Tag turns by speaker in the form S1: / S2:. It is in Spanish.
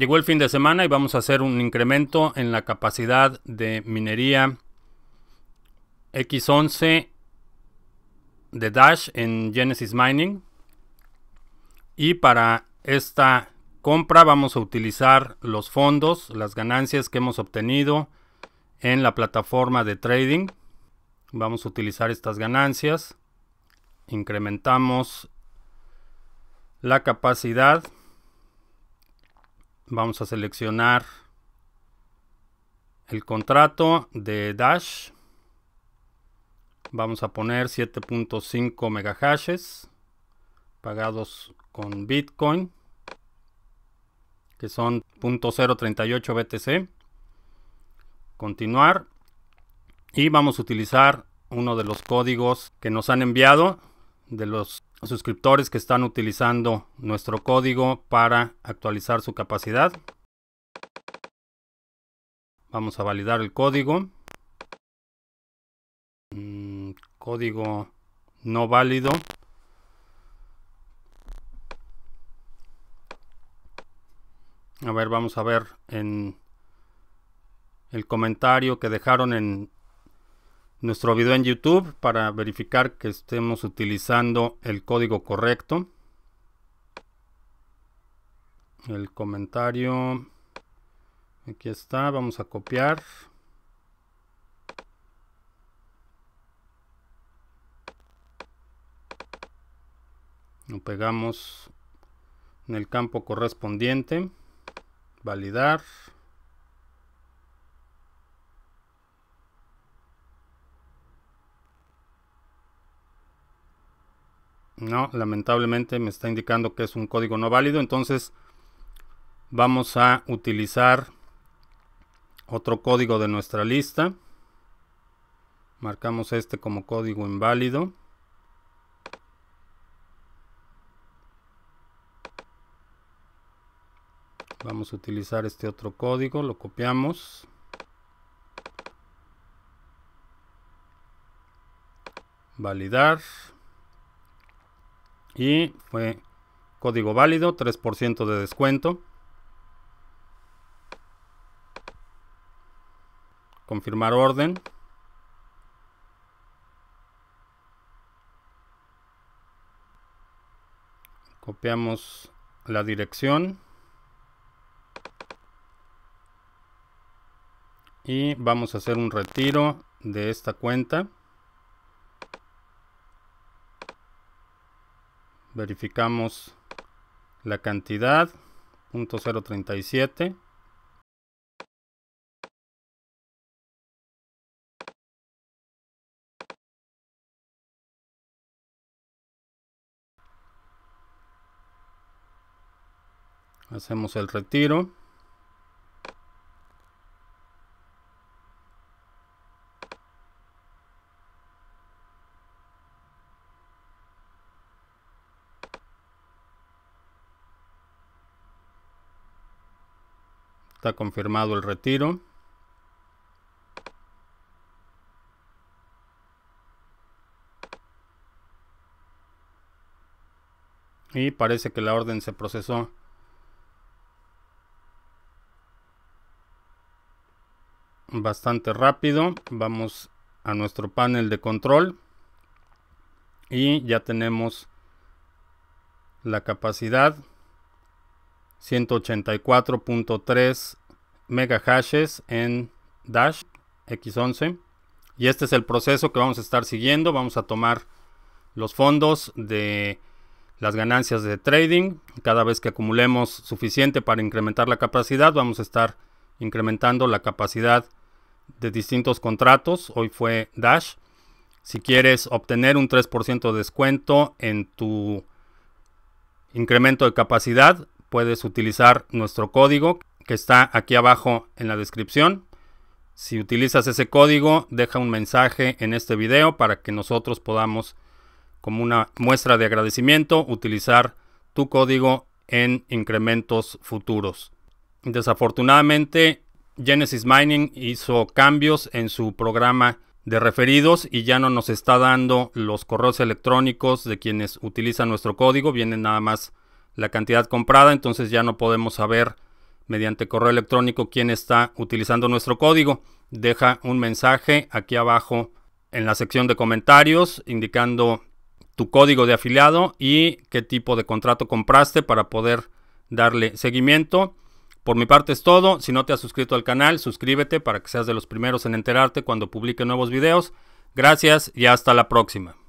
S1: Llegó el fin de semana y vamos a hacer un incremento en la capacidad de minería X11 de Dash en Genesis Mining. Y para esta compra vamos a utilizar los fondos, las ganancias que hemos obtenido en la plataforma de trading. Vamos a utilizar estas ganancias. Incrementamos la capacidad Vamos a seleccionar el contrato de Dash. Vamos a poner 7.5 megahashes pagados con Bitcoin, que son 0.038 BTC. Continuar. Y vamos a utilizar uno de los códigos que nos han enviado de los suscriptores que están utilizando nuestro código para actualizar su capacidad. Vamos a validar el código. Mm, código no válido. A ver, vamos a ver en el comentario que dejaron en nuestro video en YouTube para verificar que estemos utilizando el código correcto. El comentario, aquí está, vamos a copiar. Lo pegamos en el campo correspondiente, validar. No, lamentablemente me está indicando que es un código no válido. Entonces vamos a utilizar otro código de nuestra lista. Marcamos este como código inválido. Vamos a utilizar este otro código, lo copiamos. Validar. Y fue código válido, 3% de descuento. Confirmar orden. Copiamos la dirección. Y vamos a hacer un retiro de esta cuenta. verificamos la cantidad .037 hacemos el retiro Está confirmado el retiro. Y parece que la orden se procesó. Bastante rápido. Vamos a nuestro panel de control. Y ya tenemos la capacidad 184.3 megahashes en Dash X11. Y este es el proceso que vamos a estar siguiendo. Vamos a tomar los fondos de las ganancias de trading. Cada vez que acumulemos suficiente para incrementar la capacidad, vamos a estar incrementando la capacidad de distintos contratos. Hoy fue Dash. Si quieres obtener un 3% de descuento en tu incremento de capacidad, puedes utilizar nuestro código que está aquí abajo en la descripción. Si utilizas ese código, deja un mensaje en este video para que nosotros podamos, como una muestra de agradecimiento, utilizar tu código en incrementos futuros. Desafortunadamente, Genesis Mining hizo cambios en su programa de referidos y ya no nos está dando los correos electrónicos de quienes utilizan nuestro código. Vienen nada más la cantidad comprada, entonces ya no podemos saber mediante correo electrónico quién está utilizando nuestro código. Deja un mensaje aquí abajo en la sección de comentarios indicando tu código de afiliado y qué tipo de contrato compraste para poder darle seguimiento. Por mi parte es todo. Si no te has suscrito al canal, suscríbete para que seas de los primeros en enterarte cuando publique nuevos videos. Gracias y hasta la próxima.